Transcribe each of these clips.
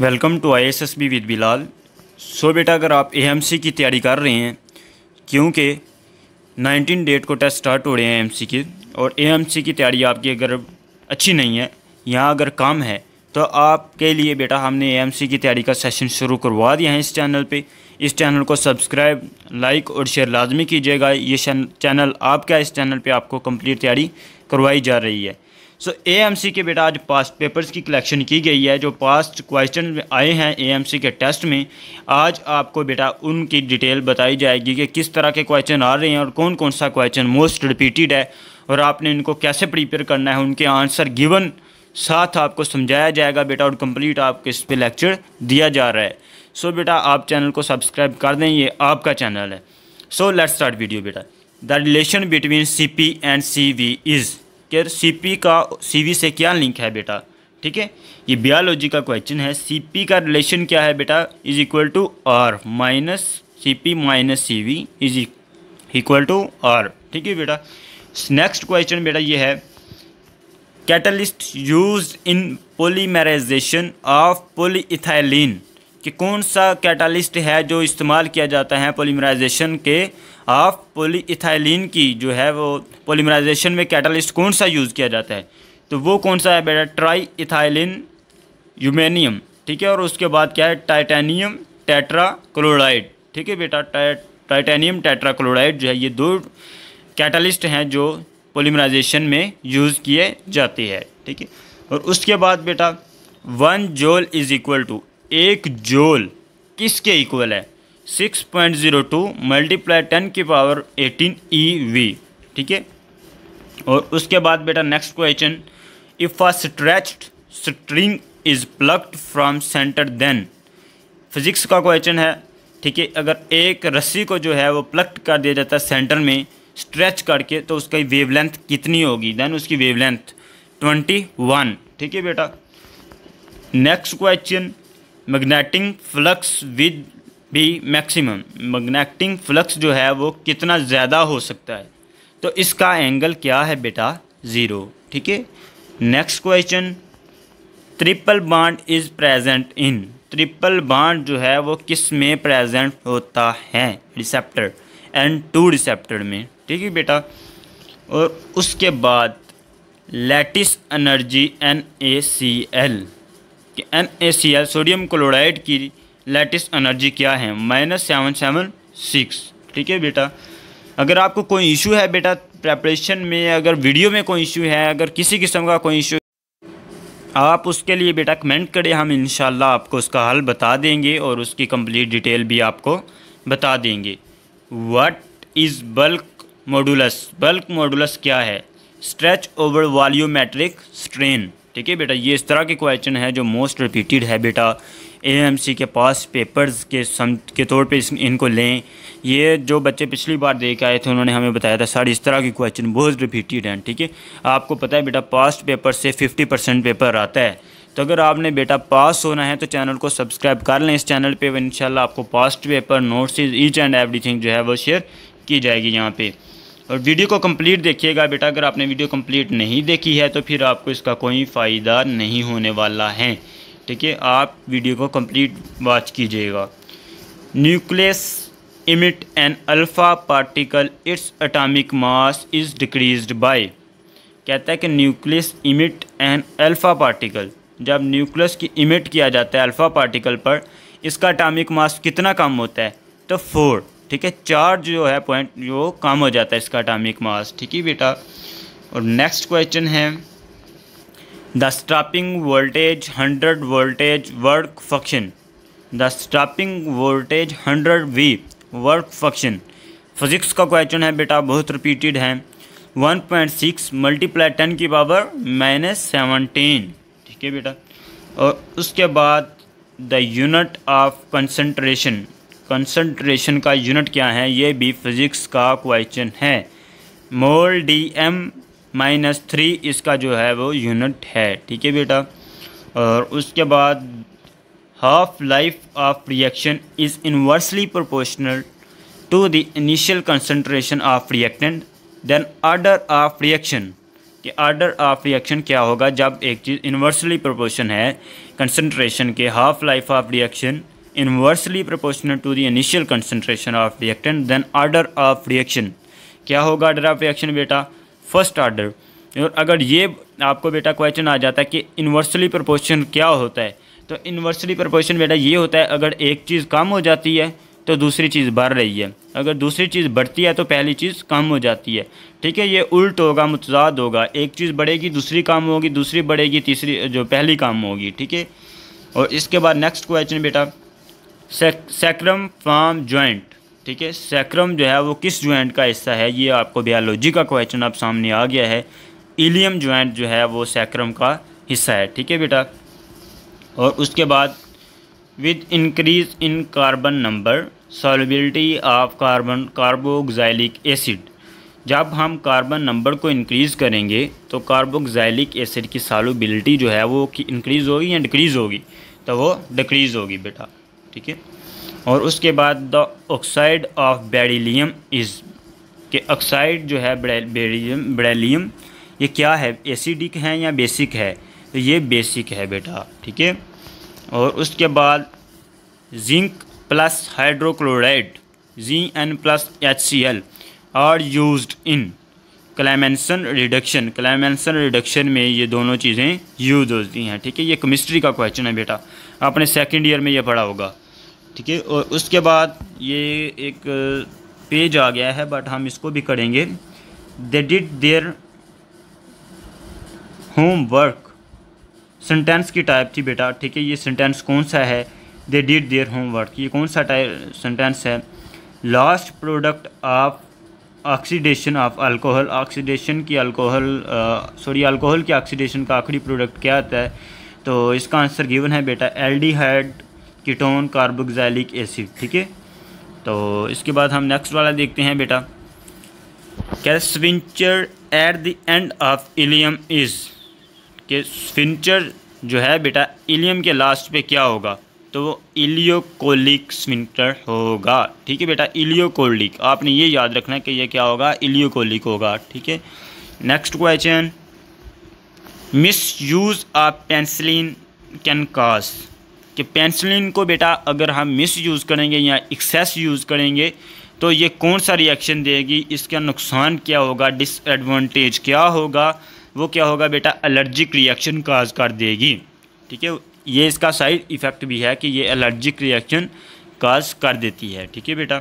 welcome to I S S B with Bilal so बेटा अगर आप ए एम सी की तैयारी कर रहे हैं क्योंकि 19 डेट को टेस्ट स्टार्ट हो रहे हैं ए एम सी के और ए एम सी की तैयारी आपकी अगर अच्छी नहीं है यहाँ अगर काम है तो आपके लिए बेटा हमने ए एम सी की तैयारी का सेशन शुरू करवा दिया है इस चैनल पे इस चैनल को सब्सक्राइब लाइक और शेयर लाजमी कीजिएगा ये चैनल आपका इस चैनल पर आपको कम्प्लीट तैयारी करवाई जा रही है सो ए एम सी के बेटा आज पास्ट पेपर्स की कलेक्शन की गई है जो पास्ट क्वेश्चन आए हैं ए एम सी के टेस्ट में आज आपको बेटा उनकी डिटेल बताई जाएगी कि किस तरह के क्वेश्चन आ रहे हैं और कौन कौन सा क्वेश्चन मोस्ट रिपीटेड है और आपने इनको कैसे प्रिपेयर करना है उनके आंसर गिवन साथ आपको समझाया जाएगा बेटा और कंप्लीट आपको इस पर लेक्चर दिया जा रहा है सो so, बेटा आप चैनल को सब्सक्राइब कर दें ये आपका चैनल है सो लेट्स स्टार्ट वीडियो बेटा the relation between C P and C V is कि सीपी का सीवी से क्या लिंक है बेटा ठीक है ये बियालॉजी का क्वेश्चन है सीपी का रिलेशन क्या है बेटा is equal to R minus C P minus C V is equal to R ठीक है बेटा नेक्स्ट क्वेश्चन बेटा ये है catalyst use in polymerisation of polyethylene कि कौन सा कैटालिस्ट है जो इस्तेमाल किया जाता है पोलीमराइजेशन के ऑफ पोली इथाइलिन की जो है वो पोलीमराइजेशन में कैटालिस्ट कौन सा यूज़ किया जाता है तो वो कौन सा है बेटा ट्राई इथाइलिन यूमेनियम ठीक है और उसके बाद क्या है टाइटेनियम टेट्रा क्लोराइड ठीक है बेटा टाइटेनियम टेट्रा क्लोराइड जो है ये दो कैटालिस्ट हैं जो पोलीमराइजेशन में यूज़ किए जाते हैं ठीक है और उसके बाद बेटा वन जोल इज़ इक्वल टू एक जोल किसके इक्वल है 6.02 point zero two multiply ten की पावर 18 ई वी ठीक है और उसके बाद बेटा next question if a stretched string is plucked from centre then physics का क्वेश्चन है ठीक है अगर एक रस्सी को जो है वो प्लक्ट कर दिया जाता है सेंटर में स्ट्रेच करके तो उसकी वेवलेंथ कितनी होगी देन उसकी वेवलेंथ ट्वेंटी वन ठीक है बेटा next question magnetic flux with भी मैक्सिमम मैग्नेटिंग फ्लक्स जो है वो कितना ज़्यादा हो सकता है तो इसका एंगल क्या है बेटा ज़ीरो ठीक है next question triple bond is present in triple bond जो है वो किस में प्रेजेंट होता है रिसेप्टर एंड टू रिसेप्टर में ठीक है बेटा और उसके बाद lattice energy N A C L कि एन सोडियम क्लोराइड की लेटेस्ट एनर्जी क्या है माइनस सेवन सेवन सिक्स ठीक है बेटा अगर आपको कोई इशू है बेटा प्रेपरेशन में अगर वीडियो में कोई इशू है अगर किसी किस्म का कोई इशू आप उसके लिए बेटा कमेंट करें हम इन आपको उसका हल बता देंगे और उसकी कंप्लीट डिटेल भी आपको बता देंगे what is bulk modulus bulk modulus क्या है स्ट्रेच ओवर वॉल्यूमेट्रिक स्ट्रेन ठीक है बेटा ये इस तरह के क्वेश्चन है जो मोस्ट रिपीटेड है बेटा एएमसी के पास पेपर्स के सम के तौर पे इनको लें ये जो बच्चे पिछली बार देख आए थे उन्होंने हमें बताया था सर इस तरह के क्वेश्चन बहुत रिपीटेड हैं ठीक है आपको पता है बेटा पास्ट पेपर से फिफ्टी परसेंट पेपर आता है तो अगर आपने बेटा पास होना है तो चैनल को सब्सक्राइब कर लें इस चैनल पर इन आपको past paper notes each and everything जो है वो शेयर की जाएगी यहाँ पर और वीडियो को कंप्लीट देखिएगा बेटा अगर आपने वीडियो कंप्लीट नहीं देखी है तो फिर आपको इसका कोई फ़ायदा नहीं होने वाला है ठीक है आप वीडियो को कंप्लीट वॉच कीजिएगा nucleus emit an alpha particle its atomic mass is decrease by कहता है कि nucleus emit an alpha particle जब न्यूक्लियस की इमिट किया जाता है अल्फ़ा पार्टिकल पर इसका अटामिक मास कितना कम होता है तो फोर ठीक है चार्ज जो है पॉइंट जो कम हो जाता है इसका अटामिक मास ठीक है बेटा और नेक्स्ट क्वेश्चन है the stopping voltage hundred voltage work function the stopping voltage hundred V work function physics का क्वेश्चन है बेटा बहुत रिपीटेड है 1.6 पॉइंट सिक्स मल्टीप्लाई टेन की पावर माइनस सेवनटीन ठीक है बेटा और उसके बाद the unit of concentration concentration का यूनिट क्या है ये भी फिज़िक्स का क्वेश्चन है mole D M minus three इसका जो है वो यूनिट है ठीक है बेटा और उसके बाद half life of reaction is inversely proportional to the initial concentration of reactant then order of reaction कि आर्डर ऑफ रिएक्शन क्या होगा जब एक चीज़ इन्वर्सली प्रोपोर्शन है कंसनट्रेशन के half life of reaction inversely proportional to the initial concentration of reactant then order of reaction क्या होगा ऑर्डर ऑफ रिएक्शन बेटा फर्स्ट ऑर्डर और अगर ये आपको बेटा क्वेश्चन आ जाता है कि इन्वर्सली प्रोपोर्शन क्या होता है तो इन्वर्सली प्रोपोर्शन बेटा ये होता है अगर एक चीज़ कम हो जाती है तो दूसरी चीज़ बढ़ रही है अगर दूसरी चीज़ बढ़ती है तो पहली चीज़ कम हो जाती है ठीक है ये उल्ट होगा मुतजाद होगा एक चीज़ बढ़ेगी दूसरी काम होगी दूसरी बढ़ेगी तीसरी जो पहली काम होगी ठीक है और इसके बाद नेक्स्ट क्वेश्चन बेटा सेक्रम फॉर्म जॉइंट ठीक है सेक्रम जो है वो किस ज्वाइंट का हिस्सा है ये आपको बियालोजी का क्वेश्चन अब सामने आ गया है इलियम जॉइंट जो है वो सेक्रम का हिस्सा है ठीक है बेटा और उसके बाद with increase in carbon number solubility of carbon carboxylic acid जब हम कार्बन नंबर को इंक्रीज़ करेंगे तो कार्बोक्साइलिक एसिड की सॉलिबिलिटी जो है वो इंक्रीज़ होगी या डिक्रीज़ होगी तो वो डिक्रीज़ होगी बेटा ठीक है और उसके बाद the oxide of beryllium is के ऑक्साइड जो है बेडिलियम बेडिलियम ये क्या है एसिडिक है या बेसिक है तो ये बेसिक है बेटा ठीक है और उसके बाद zinc plus hydrochloride Z N plus H C L are use in Clemmensen reduction Clemmensen reduction में ये दोनों चीज़ें यूज़ होती हैं ठीक है ये केमिस्ट्री का क्वेश्चन है बेटा आपने सेकेंड ईयर में ये पढ़ा होगा ठीक है और उसके बाद ये एक पेज आ गया है बट हम इसको भी करेंगे they did their homework sentence की टाइप थी बेटा ठीक है ये सेंटेंस कौन सा है they did their homework ये कौन सा टाइप सेंटेंस है last product of oxidation of alcohol oxidation की अल्कोहल सॉरी अल्कोहल की ऑक्सीडेशन का आखिरी प्रोडक्ट क्या आता है तो इसका आंसर गिवन है बेटा एल्डिहाइड कीटोन कार्बोक्साइलिक एसिड ठीक है तो इसके बाद हम नेक्स्ट वाला देखते हैं बेटा क्या sphincter at the end of ileum is के स्विंचर जो है बेटा इलियम के लास्ट पे क्या होगा तो वो इलियोकोलिक स्विंटर होगा ठीक है बेटा इलियोकोलिक आपने ये याद रखना है कि ये क्या होगा इलियोकोलिक होगा ठीक है next question misuse of penicillin can cause कि पेंसिलिन को बेटा अगर हम मिस यूज़ करेंगे या एक्सेस यूज़ करेंगे तो ये कौन सा रिएक्शन देगी इसका नुकसान क्या होगा डिसएडवांटेज क्या होगा वो क्या होगा बेटा एलर्जिक रिएक्शन काज कर देगी ठीक है ये इसका साइड इफ़ेक्ट भी है कि ये एलर्जिक रिएक्शन काज कर देती है ठीक है बेटा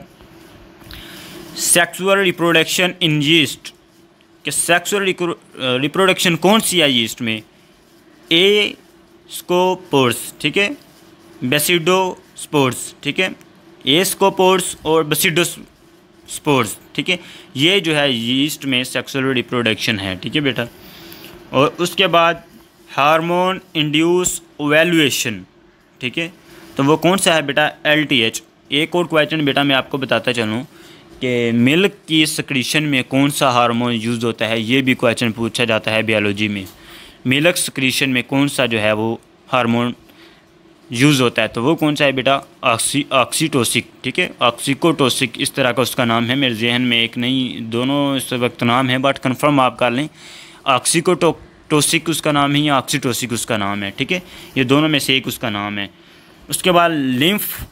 सेक्सुअल रिप्रोडक्शन इन यीस्ट कि सेक्सुअल रिप्रोडक्शन कौन सी है यीस्ट में ए स्कोपोर्स ठीक है बेसिडो स्पोर्ट्स ठीक है एस्कोपोर्ट्स और बेसिडो स्पोर्स ठीक है ये जो है यीस्ट में सेक्सुअल रिप्रोडक्शन है ठीक है बेटा और उसके बाद हार्मोन इंड्यूस ओवेलुएशन ठीक है तो वो कौन सा है बेटा एल टी एच एक और क्वेश्चन बेटा मैं आपको बताता चलूँ कि मिल्क की सक्रीशन में कौन सा हार्मोन यूज़ होता है ये भी क्वेश्चन पूछा जाता है बियोलॉजी में मिल्क सक्रीशन में कौन सा जो है वो हार्मोन यूज़ होता है तो वो कौन सा है बेटा ऑक्सी ऑक्सीटोसिक ठीक है ऑक्सीकोटोसिक इस तरह का उसका नाम है मेरे जहन में एक नहीं दोनों इस वक्त नाम है बट कंफर्म आप कर लें ऑक्सीकोटोटोसिक उसका नाम है या ऑक्सीटोसिक उसका नाम है ठीक है ये दोनों में से एक उसका नाम है उसके बाद lymph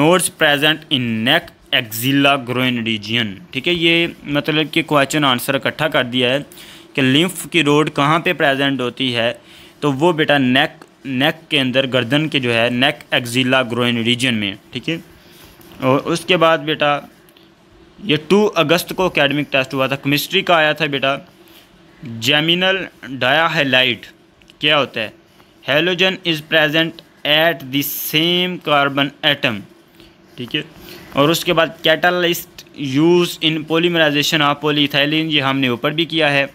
nodes present in neck axilla groin region ठीक है ये मतलब कि क्वेश्चन आंसर इकट्ठा कर दिया है कि लिम्फ की रोड कहाँ पर प्रेजेंट होती है तो वो बेटा नेक नेक के अंदर गर्दन के जो है नेक एक्जिला ग्रोइन रीजन में ठीक है और उसके बाद बेटा ये टू अगस्त को अकेडमिक टेस्ट हुआ था केमिस्ट्री का आया था बेटा जेमिनल डायाहेलाइट क्या होता है halogen is present at the same carbon atom ठीक है और उसके बाद catalyst use in polymerisation of polyethylene ये हमने ऊपर भी किया है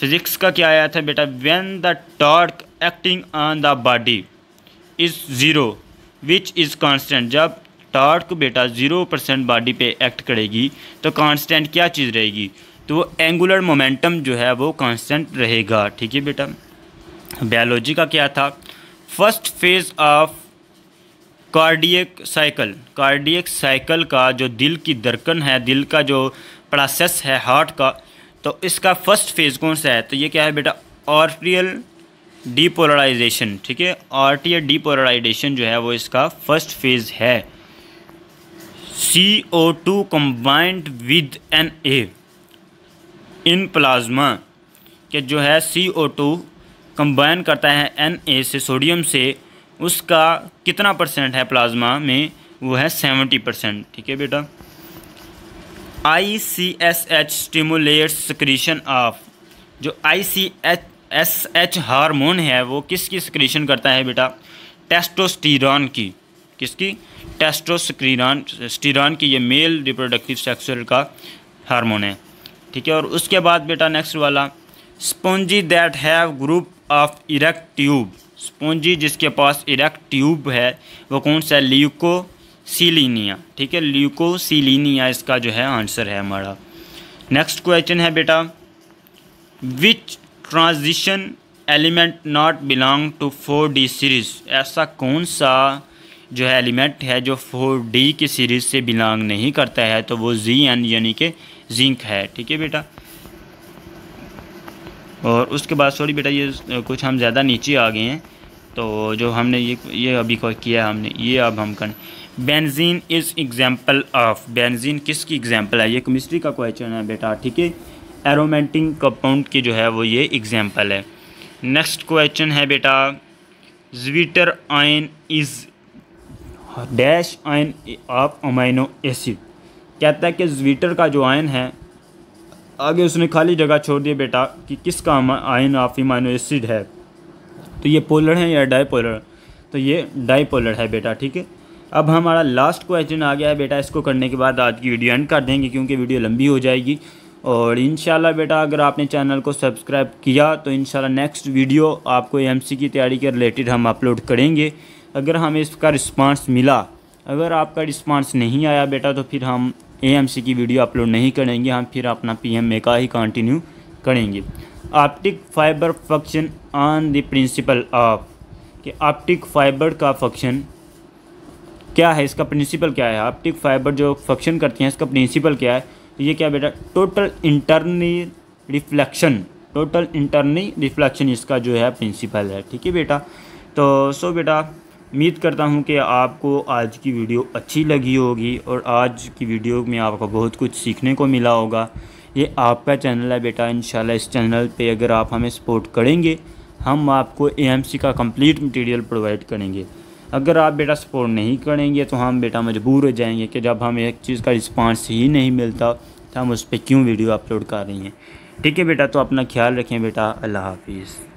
फिज़िक्स का क्या आया था बेटा when the torque acting on the body is zero which is constant जब टार्ट को बेटा ज़ीरो परसेंट बॉडी पे एक्ट करेगी तो कांस्टेंट क्या चीज़ रहेगी तो वो एंगुलर मोमेंटम जो है वो कांस्टेंट रहेगा ठीक है बेटा बायोलॉजी का क्या था first phase of cardiac cycle cardiac cycle का जो दिल की धड़कन है दिल का जो प्रोसेस है हार्ट का तो इसका फर्स्ट फेज़ कौन सा है तो ये क्या है बेटा ऑर्ट्रियल डीपोलराइजेशन ठीक है आर टी या डीपोलराइजेशन जो है वो इसका फर्स्ट फेज़ है C O two combined with N A in plasma के जो है सी ओ टू कम्बाइन करता है एन ए से सोडियम से उसका कितना परसेंट है प्लाज्मा में वो है सेवेंटी परसेंट ठीक है बेटा I C S H stimulate secretion of जो I C H S H hormone है वो किसकी सिक्रीशन करता है बेटा टेस्टोस्टीरॉन की किसकी टेस्टोस्क्रीरान स्टीरॉन की ये मेल रिप्रोडक्टिव सेक्सुअल का हार्मोन है ठीक है और उसके बाद बेटा नेक्स्ट वाला spongy that have group of erect tube spongy जिसके पास इरेक्ट ट्यूब है वो कौन सा है सीलिनिया ठीक है सीलिनिया इसका जो है आंसर है हमारा नेक्स्ट क्वेश्चन है बेटा which transition element not belong to four D series ऐसा कौन सा जो है एलिमेंट है जो फोर डी की सीरीज़ से बिलोंग नहीं करता है तो वो जी एन यानी कि जिंक है ठीक है बेटा और उसके बाद सॉरी बेटा ये कुछ हम ज़्यादा नीचे आ गए हैं तो जो हमने ये ये अभी किया हमने ये अब हम करें benzene is example of benzene किसकी एग्ज़ाम्पल है ये केमिस्ट्री का क्वेश्चन है बेटा ठीक है एरोमेटिक कंपाउंड की जो है वो ये एग्ज़ाम्पल है नेक्स्ट क्वेश्चन है बेटा zwitterion is dash ion of amino acid कहता है कि जवीटर का जो आयन है आगे उसने खाली जगह छोड़ दिया बेटा कि किसका आयन ऑफ अमाइनो एसिड है तो ये पोलर है या डाईपोलर तो ये डाईपोलर है बेटा ठीक है अब हमारा लास्ट क्वेश्चन आ गया है बेटा इसको करने के बाद आज की वीडियो एंड कर देंगे क्योंकि वीडियो लंबी हो जाएगी और इन बेटा अगर आपने चैनल को सब्सक्राइब किया तो इन नेक्स्ट वीडियो आपको एम की तैयारी के रिलेटेड हम अपलोड करेंगे अगर हमें इसका रिस्पांस मिला अगर आपका रिस्पांस नहीं आया बेटा तो फिर हम ए की वीडियो अपलोड नहीं करेंगे हम फिर अपना पी एम ए का ही कंटिन्यू करेंगे optic fibre function on the principle of कि ऑप्टिक फाइबर का फंक्शन क्या है इसका प्रिंसिपल क्या है ऑप्टिक फाइबर जो फंक्शन करती हैं इसका प्रिंसिपल क्या है तो ये क्या बेटा total internal reflection total internal reflection इसका जो है प्रिंसिपल है ठीक है बेटा तो सो बेटा उम्मीद करता हूँ कि आपको आज की वीडियो अच्छी लगी होगी और आज की वीडियो में आपको बहुत कुछ सीखने को मिला होगा ये आपका चैनल है बेटा इन इस चैनल पर अगर आप हमें सपोर्ट करेंगे हम आपको ए का कंप्लीट मटेरियल प्रोवाइड करेंगे अगर आप बेटा सपोर्ट नहीं करेंगे तो हम बेटा मजबूर हो जाएंगे कि जब हमें एक चीज़ का रिस्पांस ही नहीं मिलता तो हम उस पर क्यों वीडियो अपलोड कर रही हैं ठीक है बेटा तो अपना ख्याल रखें बेटा अल्लाह हाफिज़